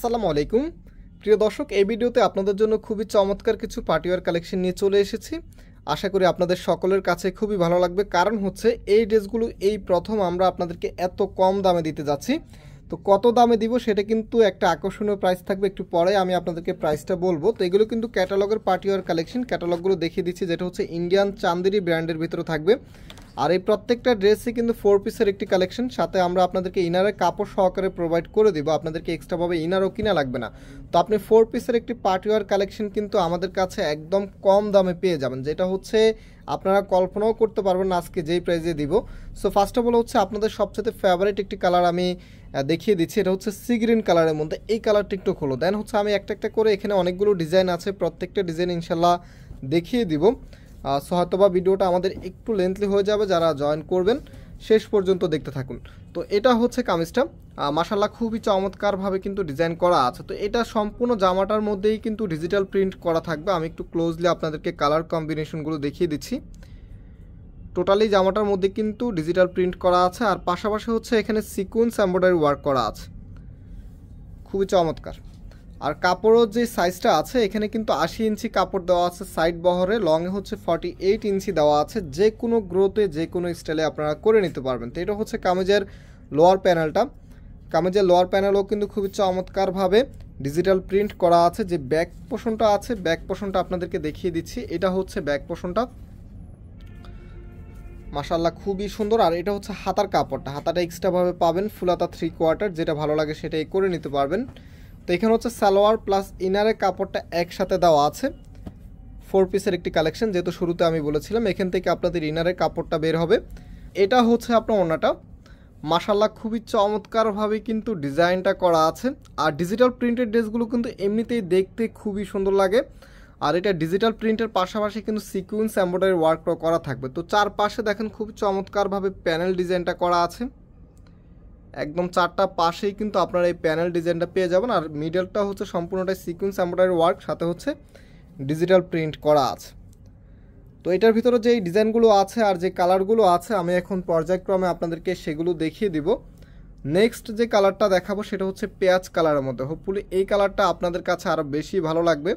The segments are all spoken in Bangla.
আসসালামু আলাইকুম প্রিয় দর্শক এই ভিডিওতে আপনাদের জন্য খুবই চমৎকার কিছু পার্টিওয়ার কালেকশন নিয়ে চলে এসেছি আশা করি আপনাদের সকলের কাছে খুবই ভালো লাগবে কারণ হচ্ছে এই ড্রেসগুলো এই প্রথম আমরা আপনাদেরকে এত কম দামে দিতে যাচ্ছি তো কত দামে দিব সেটা কিন্তু একটা আকর্ষণীয় প্রাইস থাকবে একটু পরে আমি আপনাদেরকে প্রাইসটা বলবো তো এগুলো কিন্তু ক্যাটালগের পার্টিওয়ার কালেকশন ক্যাটালগগুলো দেখিয়ে দিচ্ছি যেটা হচ্ছে ইন্ডিয়ান চান্দেরি ব্র্যান্ডের ভিতরে থাকবে আর এই প্রত্যেকটা ড্রেসই কিন্তু ফোর পিসের একটি কালেকশন সাথে আমরা আপনাদেরকে ইনারের কাপড় সহকারে প্রোভাইড করে দিব আপনাদেরকে এক্সট্রাভাবে ইনারও কিনা লাগবে না তো আপনি ফোর পিসের একটি পার্টিওয়ার কালেকশন কিন্তু আমাদের কাছে একদম কম দামে পেয়ে যাবেন যেটা হচ্ছে আপনারা কল্পনাও করতে পারবেন না আজকে যেই প্রাইজে দিব সো ফার্স্ট অফ অল হচ্ছে আপনাদের সবচেয়ে ফেভারিট একটি কালার আমি দেখিয়ে দিচ্ছি এটা হচ্ছে সি গ্রিন কালারের মধ্যে এই কালারটি একটু খোলো দেন হচ্ছে আমি একটা একটা করে এখানে অনেকগুলো ডিজাইন আছে প্রত্যেকটা ডিজাইন ইনশাল্লাহ দেখিয়ে দিব সো হয়তোবা ভিডিওটা আমাদের একটু লেন্থলি হয়ে যাবে যারা জয়েন করবেন শেষ পর্যন্ত দেখতে থাকুন তো এটা হচ্ছে কামিজটা মাসাল্লাহ খুবই চমৎকারভাবে কিন্তু ডিজাইন করা আছে তো এটা সম্পূর্ণ জামাটার মধ্যেই কিন্তু ডিজিটাল প্রিন্ট করা থাকবে আমি একটু ক্লোজলি আপনাদেরকে কালার কম্বিনেশনগুলো দেখিয়ে দিচ্ছি টোটালি জামাটার মধ্যে কিন্তু ডিজিটাল প্রিন্ট করা আছে আর পাশাপাশি হচ্ছে এখানে সিকুয়েন্স এম্ব্রয়ডারি ওয়ার্ক করা আছে খুবই চমৎকার আর কাপড়ও যে সাইজটা আছে এখানে কিন্তু আশি ইঞ্চি কাপড় দেওয়া আছে সাইড বহরে লংয়ে হচ্ছে ফর্টি এইট ইঞ্চি দেওয়া আছে যে কোনো গ্রোথে যে কোনো স্টাইলে আপনারা করে নিতে পারবেন তো এটা হচ্ছে কামিজের লোয়ার প্যানেলটা কামিজের লোয়ার প্যানেলও কিন্তু খুবই চমৎকারভাবে ডিজিটাল প্রিন্ট করা আছে যে ব্যাক পোষণটা আছে ব্যাক পোষণটা আপনাদেরকে দেখিয়ে দিচ্ছি এটা হচ্ছে ব্যাক পোষণটা মাসাল্লাহ খুবই সুন্দর আর এটা হচ্ছে হাতার কাপড়টা হাতাটা এক্সট্রাভাবে পাবেন ফুলাতা থ্রি কোয়ার্টার যেটা ভালো লাগে সেটাই করে নিতে পারবেন তো এখানে হচ্ছে সালোয়ার প্লাস ইনারের কাপড়টা একসাথে দেওয়া আছে ফোর পিসের একটি কালেকশন যেহেতু শুরুতে আমি বলেছিলাম এখান থেকে আপনাদের ইনারের কাপড়টা বের হবে এটা হচ্ছে আপনার ওনাটা মাসাল্লা খুবই চমৎকারভাবে কিন্তু ডিজাইনটা করা আছে আর ডিজিটাল প্রিন্টের ড্রেসগুলো কিন্তু এমনিতেই দেখতে খুবই সুন্দর লাগে আর এটা ডিজিটাল প্রিন্টের পাশাপাশি কিন্তু সিকুয়েন্স এম্ব্রয়ডারি ওয়ার্কটাও করা থাকবে তো চারপাশে দেখেন খুব চমৎকারভাবে প্যানেল ডিজাইনটা করা আছে একদম চারটা পাশেই কিন্তু আপনারা এই প্যানেল ডিজাইনটা পেয়ে যাবেন আর মিডলটা হচ্ছে সম্পূর্ণটাই সিকুয়েন্স এম্ব্রয়ডারি ওয়ার্ক সাথে হচ্ছে ডিজিটাল প্রিন্ট করা আছে তো এটার ভিতরে যে ডিজাইনগুলো আছে আর যে কালারগুলো আছে আমি এখন পর্যায়ক্রমে আপনাদেরকে সেগুলো দেখিয়ে দিব নেক্সট যে কালারটা দেখাবো সেটা হচ্ছে পেঁয়াজ কালারের মধ্যে হোপফুলি এই কালারটা আপনাদের কাছে আরও বেশি ভালো লাগবে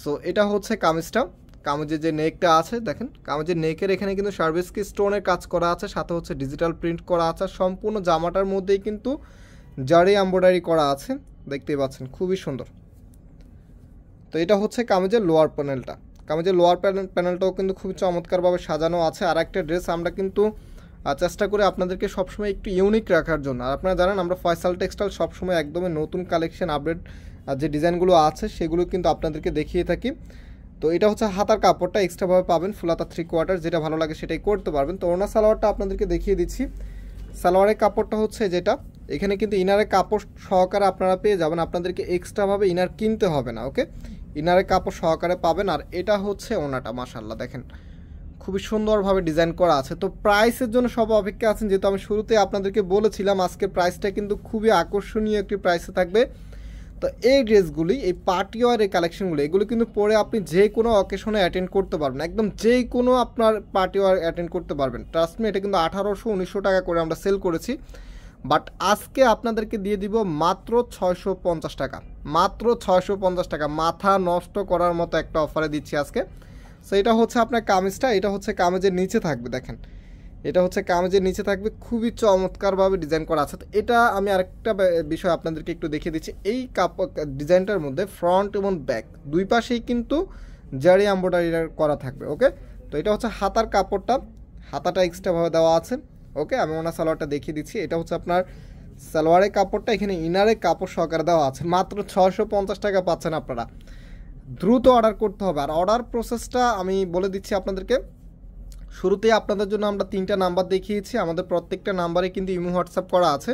সো এটা হচ্ছে কামিজটা কামিজের যে নেকটা আছে দেখেন কামিজের নেকের এখানে কিন্তু সার্ভিসকি স্টোনের কাজ করা আছে সাথে হচ্ছে ডিজিটাল প্রিন্ট করা আছে সম্পূর্ণ জামাটার মধ্যেই কিন্তু জারি এম্ব্রয়ডারি করা আছে দেখতেই পাচ্ছেন খুবই সুন্দর তো এটা হচ্ছে কামিজের লোয়ার প্যানেলটা কামিজের লোয়ার প্যানেল প্যানেলটাও কিন্তু খুবই চমৎকারভাবে সাজানো আছে আর একটা ড্রেস আমরা কিন্তু চেষ্টা করে আপনাদেরকে সবসময় একটু ইউনিক রাখার জন্য আর আপনারা জানেন আমরা ফয়সাল টেক্সটাইল সবসময় একদমই নতুন কালেকশন আপডেট যে ডিজাইনগুলো আছে সেগুলো কিন্তু আপনাদেরকে দেখিয়ে থাকি তো এটা হচ্ছে হাতার কাপড়টা এক্সট্রাভাবে পাবেন ফুলাতা থ্রি কোয়ার্টার যেটা ভালো লাগে সেটাই করতে পারবেন তো ওনার সালোয়ারটা আপনাদেরকে দেখিয়ে দিচ্ছি সালোয়ারের কাপড়টা হচ্ছে যেটা এখানে কিন্তু ইনারের কাপড় সহকারে আপনারা পেয়ে যাবেন আপনাদেরকে এক্সট্রাভাবে ইনার কিনতে হবে না ওকে ইনারের কাপড় সহকারে পাবেন আর এটা হচ্ছে ওনাটা মাসাল্লাহ দেখেন খুবই সুন্দরভাবে ডিজাইন করা আছে তো প্রাইসের জন্য সব অপেক্ষা আছেন যেহেতু আমি শুরুতে আপনাদেরকে বলেছিলাম আজকে প্রাইসটা কিন্তু খুবই আকর্ষণীয় একটি প্রাইসে থাকবে তো এই ড্রেসগুলি এই পার্টি ওয়ার এই কালেকশনগুলি এগুলো কিন্তু পরে আপনি যে কোনো অকেশনে অ্যাটেন্ড করতে পারবেন একদম যে কোনো আপনার পার্টি ওয়ার অ্যাটেন্ড করতে পারবেন ট্রাস্টমি এটা কিন্তু আঠারোশো উনিশশো টাকা করে আমরা সেল করেছি বাট আজকে আপনাদেরকে দিয়ে দিব মাত্র ছয়শো পঞ্চাশ টাকা মাত্র ছয়শো পঞ্চাশ টাকা মাথা নষ্ট করার মতো একটা অফারে দিচ্ছি আজকে সো এটা হচ্ছে আপনার কামিজটা এটা হচ্ছে কামিজের নিচে থাকবে দেখেন এটা হচ্ছে কামিজের নিচে থাকবে খুবই চমৎকারভাবে ডিজাইন করা আছে এটা আমি আরেকটা বিষয় আপনাদেরকে একটু দেখিয়ে দিচ্ছি এই কাপ ডিজাইনটার মধ্যে ফ্রন্ট এবং ব্যাক দুই পাশেই কিন্তু জারি এম্ব্রয়ডারিটা করা থাকবে ওকে তো এটা হচ্ছে হাতার কাপড়টা হাতাটা এক্সট্রাভাবে দেওয়া আছে ওকে আমি ওনার সালোয়ারটা দেখিয়ে দিচ্ছি এটা হচ্ছে আপনার সালোয়ারের কাপড়টা এখানে ইনারের কাপড় সহকারে দেওয়া আছে মাত্র ছশো টাকা পাচ্ছেন আপনারা দ্রুত অর্ডার করতে হবে আর অর্ডার প্রসেসটা আমি বলে দিচ্ছি আপনাদেরকে শুরুতে আপনাদের জন্য আমরা তিনটা নাম্বার দেখিয়েছি আমাদের প্রত্যেকটা নাম্বারে কিন্তু ইমো হোয়াটসঅ্যাপ করা আছে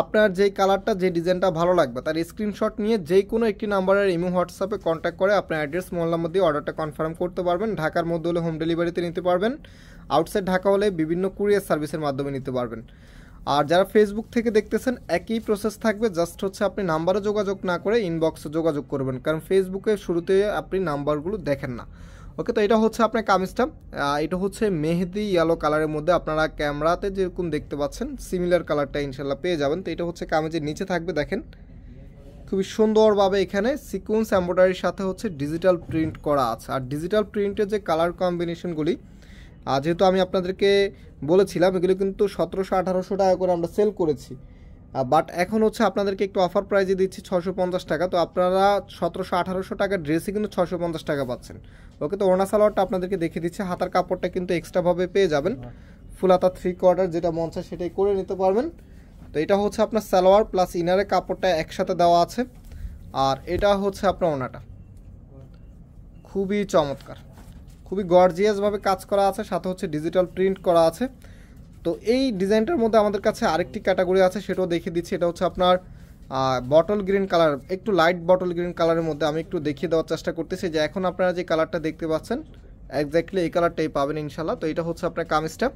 আপনার যেই কালারটা যে ডিজাইনটা ভালো লাগবে তার স্ক্রিনশট নিয়ে যে কোনো একটি নাম্বারের ইমো হোয়াটসঅ্যাপে কন্ট্যাক্ট করে আপনার অ্যাড্রেস মোবাইল নম্বর দিয়ে অর্ডারটা কনফার্ম করতে পারবেন ঢাকার মধ্যে হলে হোম ডেলিভারিতে নিতে পারবেন আউটসাইড ঢাকা হলে বিভিন্ন কুরিয়ার সার্ভিসের মাধ্যমে নিতে পারবেন আর যারা ফেসবুক থেকে দেখতেছেন একই প্রসেস থাকবে জাস্ট হচ্ছে আপনি নাম্বারে যোগাযোগ না করে ইনবক্সে যোগাযোগ করবেন কারণ ফেসবুকে শুরুতে আপনি নাম্বারগুলো দেখেন না ওকে তো এটা হচ্ছে আপনার কামিজটা এটা হচ্ছে মেহেদি ইয়েলো কালারের মধ্যে আপনারা ক্যামেরাতে যেরকম দেখতে পাচ্ছেন সিমিলার কালারটা ইনশাল্লাহ পেয়ে যাবেন তো এটা হচ্ছে কামিজের নিচে থাকবে দেখেন খুবই সুন্দরভাবে এখানে সিকুয়েন্স এম্ব্রয়ডারির সাথে হচ্ছে ডিজিটাল প্রিন্ট করা আছে আর ডিজিটাল প্রিন্টের যে কালার কম্বিনেশনগুলি যেহেতু আমি আপনাদেরকে বলেছিলাম এগুলো কিন্তু সতেরোশো আঠারোশো টাকা করে আমরা সেল করেছি বাট এখন হচ্ছে আপনাদেরকে একটু অফার প্রাইজে দিচ্ছি ছশো পঞ্চাশ টাকা তো আপনারা সতেরোশো আঠারোশো টাকার ড্রেসে কিন্তু ছশো পঞ্চাশ টাকা পাচ্ছেন ওকে তো ওনা সালোয়ারটা আপনাদেরকে দেখে দিচ্ছে হাতার কাপড়টা কিন্তু এক্সট্রাভাবে পেয়ে যাবেন ফুল হাতার থ্রি কোয়ার্টার যেটা মন চায় সেটাই করে নিতে পারবেন তো এটা হচ্ছে আপনার সালোয়ার প্লাস ইনারের কাপড়টা একসাথে দেওয়া আছে আর এটা হচ্ছে আপনার ওনাটা খুবই চমৎকার খুবই গর্জিয়াসভাবে কাজ করা আছে সাথে হচ্ছে ডিজিটাল প্রিন্ট করা আছে তো এই ডিজাইনটার মধ্যে আমাদের কাছে আরেকটি ক্যাটাগরি আছে সেটাও দেখিয়ে দিচ্ছি এটা হচ্ছে আপনার বটল গ্রিন কালার একটু লাইট বটল গ্রিন কালারের মধ্যে আমি একটু দেখিয়ে দেওয়ার চেষ্টা করতেছি যে এখন আপনারা যে কালারটা দেখতে পাচ্ছেন একজাক্টলি এই কালারটাই পাবেন ইনশাল্লাহ তো এটা হচ্ছে আপনার কামিজটা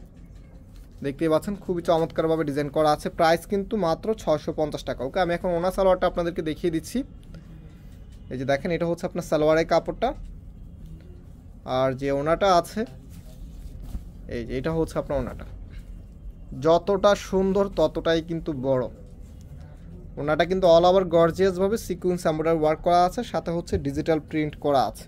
দেখতেই পাচ্ছেন খুবই চমৎকারভাবে ডিজাইন করা আছে প্রাইস কিন্তু মাত্র ছশো পঞ্চাশ টাকা ওকে আমি এখন ওনা সালোয়ারটা আপনাদেরকে দেখিয়ে দিচ্ছি এই যে দেখেন এটা হচ্ছে আপনার সালোয়ারের কাপড়টা আর যে ওনাটা আছে এই এটা হচ্ছে আপনার ওনাটা যতটা সুন্দর ততটাই কিন্তু বড় ওনাটা কিন্তু অল ওভার গর্জিয়াসভাবে সিকুয়েন্স এম্বয়ডার ওয়ার্ক করা আছে সাথে হচ্ছে ডিজিটাল প্রিন্ট করা আছে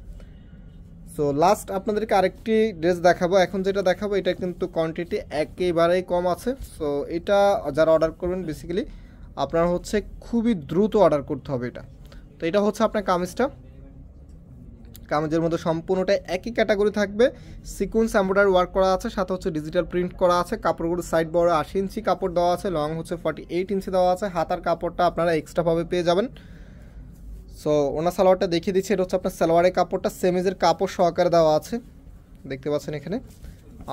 সো লাস্ট আপনাদেরকে আরেকটি ড্রেস দেখাবো এখন যেটা দেখাবো এটা কিন্তু কোয়ান্টিটি একেবারেই কম আছে সো এটা যারা অর্ডার করবেন বেসিক্যালি আপনার হচ্ছে খুবই দ্রুত অর্ডার করতে হবে এটা তো এটা হচ্ছে আপনার কামিজটা কামাজের মধ্যে সম্পূর্ণটা একই ক্যাটাগরি থাকবে সিকুন্স অ্যাম্বোডার ওয়ার্ক করা আছে সাথে হচ্ছে ডিজিটাল প্রিন্ট করা আছে কাপড়গুলো সাইড বড় আশি ইঞ্চি কাপড় দেওয়া আছে লং হচ্ছে ফর্টি এইট ইঞ্চি দেওয়া আছে হাতার কাপড়টা আপনারা এক্সট্রাভাবে পেয়ে যাবেন সো ওনার সালোয়ারটা দেখিয়ে দিচ্ছি এটা হচ্ছে আপনার সালোয়ারের কাপড়টা সেমিজের কাপড় সহকারে দেওয়া আছে দেখতে পাচ্ছেন এখানে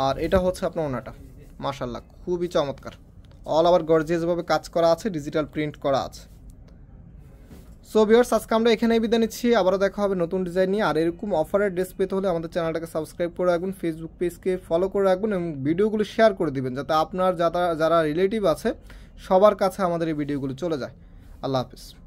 আর এটা হচ্ছে আপনার ওনাটা মাসাল্লাহ খুবই চমৎকার অল আবার গর্জিয়াসভাবে কাজ করা আছে ডিজিটাল প্রিন্ট করা আছে সো ভিওর্স আজকে আমরা এখানেই বিদায় নিচ্ছি আবারও দেখা হবে নতুন ডিজাইন নিয়ে আর এরকম অফারের ড্রেস পেতে হলে আমাদের চ্যানেলটাকে সাবস্ক্রাইব করে রাখবেন ফেসবুক পেজকে ফলো করে রাখবেন এবং ভিডিওগুলো শেয়ার করে দিবেন যাতে আপনার যারা যারা রিলেটিভ আছে সবার কাছে আমাদের এই ভিডিওগুলো চলে যায় আল্লাহ হাফিজ